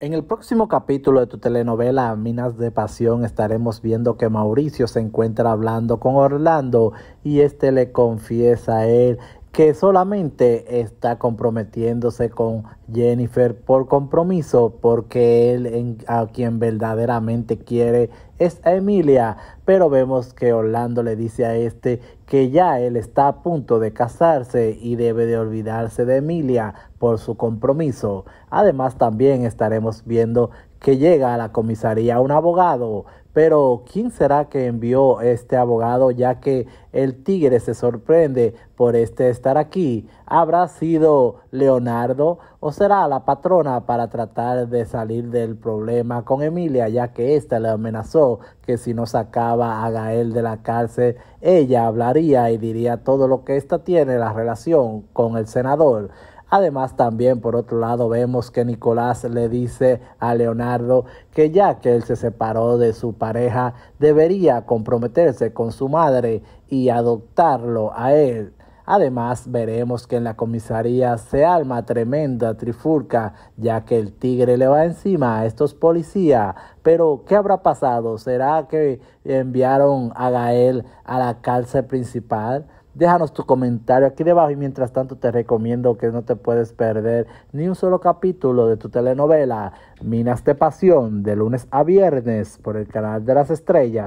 En el próximo capítulo de tu telenovela Minas de Pasión estaremos viendo que Mauricio se encuentra hablando con Orlando y este le confiesa a él que solamente está comprometiéndose con Jennifer por compromiso, porque él a quien verdaderamente quiere es a Emilia, pero vemos que Orlando le dice a este que ya él está a punto de casarse y debe de olvidarse de Emilia por su compromiso. Además también estaremos viendo que llega a la comisaría un abogado, pero ¿quién será que envió este abogado ya que el tigre se sorprende por este estar aquí? ¿Habrá sido Leonardo? O Será la patrona para tratar de salir del problema con Emilia, ya que ésta le amenazó que si no sacaba a Gael de la cárcel, ella hablaría y diría todo lo que ésta tiene la relación con el senador. Además, también por otro lado vemos que Nicolás le dice a Leonardo que ya que él se separó de su pareja, debería comprometerse con su madre y adoptarlo a él Además, veremos que en la comisaría se alma tremenda trifurca, ya que el tigre le va encima a estos policías. Pero, ¿qué habrá pasado? ¿Será que enviaron a Gael a la cárcel principal? Déjanos tu comentario aquí debajo y mientras tanto te recomiendo que no te puedes perder ni un solo capítulo de tu telenovela Minas de Pasión de lunes a viernes por el canal de las estrellas.